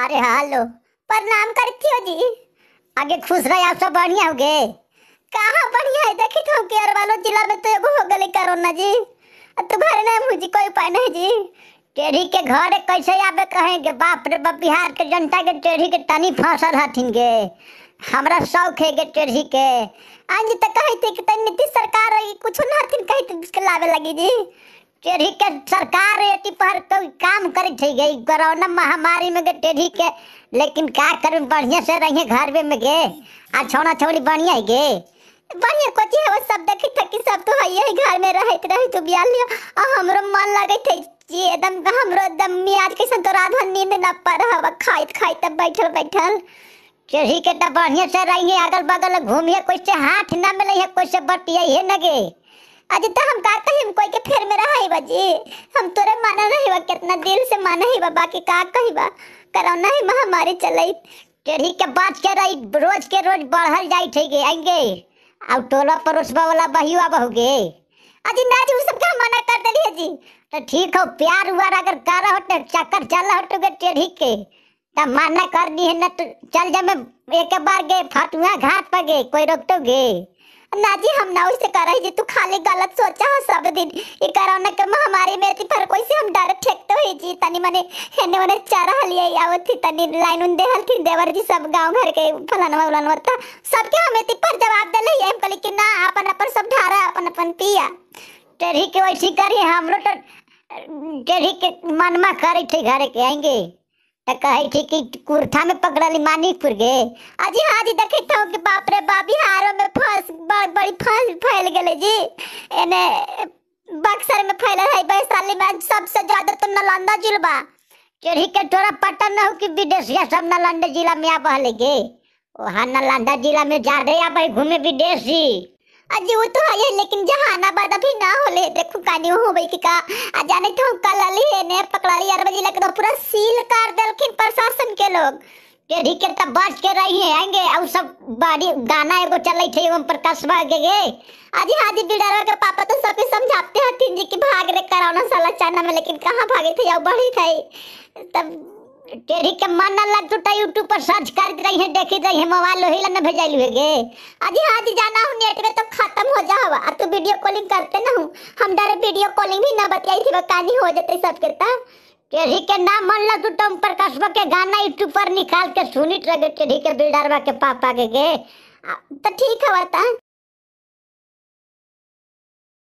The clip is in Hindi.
अरे हेलो हाँ, प्रणाम करती हो जी आगे खुश रहे आप सब बढ़िया हो गए कहाँ बढ़िया है देखी तो केयर वालों जिला में तो एगो हो गई कोरोना जी तुम्हारे तो नाम मुझे कोई उपाय नहीं जी टेढ़ी के घर कैसे आवे कहेंगे बाप रे बाप बिहार के जनता के टेढ़ी के तनी फसल हथिन गे हमरा शौक है गे टेढ़ी के आज तक कहते कि नीतीश सरकार कुछ ना हथिन कहते तो लावे लगी जी टेढ़ी के सरकार रेटी पर कोई तो काम कर थी गई कोरोना महामारी में टेढ़ी के लेकिन क्या करे बढ़िया से रहिए घर में में के आ छोना छोड़ी बढ़िया गे बढ़िया कोची है वो सब देखी कि सब तो है ही घर में रहत रहे तो बिया लियो आ हमरो मन लगे थे जी एकदम हमरो एकदम मियाज के संतो रात भर नींद ना पर हवा खाइत खाइत बैठल बैठल चढ़ी के तब बढ़िया से रहिए अगल बगल घूमिए कोई से हाथ ना मिले कोई से बटिया है नगे अजी तो हम का कहिए बाबाजी हम तोरे माना नहीं बा कितना दिल से माना ही बा बाकी का कही बा कोरोना ही महामारी चलई टेढ़ी के बात के रही रोज के रोज बढ़ल जाई ठेगे आएंगे अब टोला परोसबा वाला बहियो आ बहुगे अजी ना जी सब का मना कर देली जी तो ठीक हो प्यार हुआ अगर कर हो तो चक्कर चला हो तो टेढ़ी के तो माना कर दी है ना तो चल जा मैं एक बार गए फटुआ घाट पर गए कोई रोक तो गए ना जी हम ना उसे कर रहे जी तू खाली गलत सोचा हो सब दिन ये कोरोना के महामारी में थी पर कोई से हम डर तो है जी तनी मने हेने मने चारा हलिए आव थी तनी लाइन उन हल थी देवर जी सब गांव घर के फलाना उलाना था सबके हमें थी पर जवाब दे ले हम कली कि ना अपन अपन सब ढारा अपन अपन पिया के वैसी करी के करे थे घर के आएंगे तो कुर्था में पकड़ली मानिकपुर गए अजी हाँ देखे कि बाप रे बाबी हारो बार बड़ी फैल फैल गेले जी एने बक्सर में फैल है वैशाली में सबसे ज्यादा तो नालंदा जिला बा चोरी के थोड़ा पटन हो कि विदेश या सब नालंदा जिला में आ बहले गे ओ वहाँ नालंदा जिला में जा रहे आ भाई घूमे विदेशी अजी वो तो है लेकिन जहानाबाद अभी ना होले देखो कानी हो भाई का आ जाने तो कल अली ने पकड़ा लिया अरब जिला के तो पूरा सील कर देलखिन प्रशासन के लोग टेढ़ी के तब बाज के रही है आएंगे और सब बाड़ी गाना एगो चले थे ओम प्रकाश भाग गे आज हाजी बिल्डर के पापा तो सबके समझाते हथिन जी कि भाग रे कराना साला चाइना में लेकिन कहाँ भागे थे और बढ़ी थे तब टेढ़ी के मन न लग टूटा यूट्यूब पर सर्च कर रही है देखी रही है मोबाइल वही ला न भेजल हुए गे आज हाजी जाना हूँ नेट में तो खत्म हो जा हवा तू वीडियो कॉलिंग करते ना हूँ हम डरे वीडियो कॉलिंग भी ना बतियाई थी बकानी हो जाते सबके तब टेढ़ी के नाम मन मनला तू टम प्रकाश के गाना यूट्यूब पर निकाल के सुनी रहे टेढ़ी के बिल्डरवा के पापा के गे तो ठीक है बता